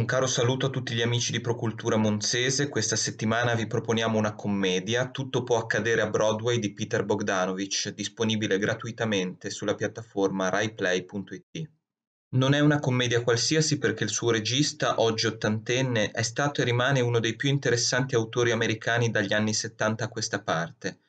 Un caro saluto a tutti gli amici di Procultura Monzese, questa settimana vi proponiamo una commedia, Tutto può accadere a Broadway di Peter Bogdanovich, disponibile gratuitamente sulla piattaforma RaiPlay.it. Non è una commedia qualsiasi perché il suo regista, oggi ottantenne, è stato e rimane uno dei più interessanti autori americani dagli anni 70 a questa parte.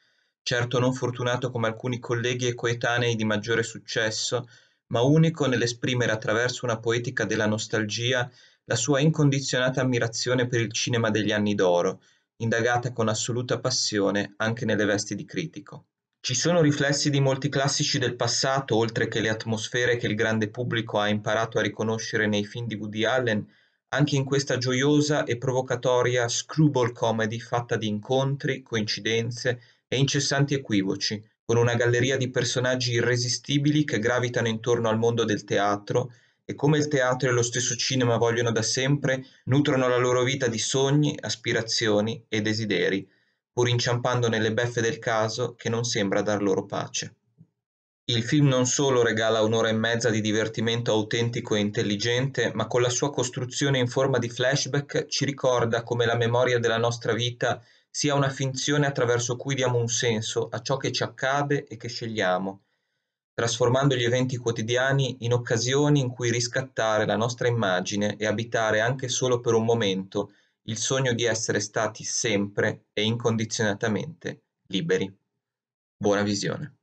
Certo non fortunato come alcuni colleghi e coetanei di maggiore successo, ma unico nell'esprimere attraverso una poetica della nostalgia la sua incondizionata ammirazione per il cinema degli anni d'oro, indagata con assoluta passione anche nelle vesti di critico. Ci sono riflessi di molti classici del passato, oltre che le atmosfere che il grande pubblico ha imparato a riconoscere nei film di Woody Allen, anche in questa gioiosa e provocatoria screwball comedy fatta di incontri, coincidenze e incessanti equivoci, con una galleria di personaggi irresistibili che gravitano intorno al mondo del teatro che come il teatro e lo stesso cinema vogliono da sempre, nutrono la loro vita di sogni, aspirazioni e desideri, pur inciampando nelle beffe del caso che non sembra dar loro pace. Il film non solo regala un'ora e mezza di divertimento autentico e intelligente, ma con la sua costruzione in forma di flashback ci ricorda come la memoria della nostra vita sia una finzione attraverso cui diamo un senso a ciò che ci accade e che scegliamo, trasformando gli eventi quotidiani in occasioni in cui riscattare la nostra immagine e abitare anche solo per un momento il sogno di essere stati sempre e incondizionatamente liberi. Buona visione.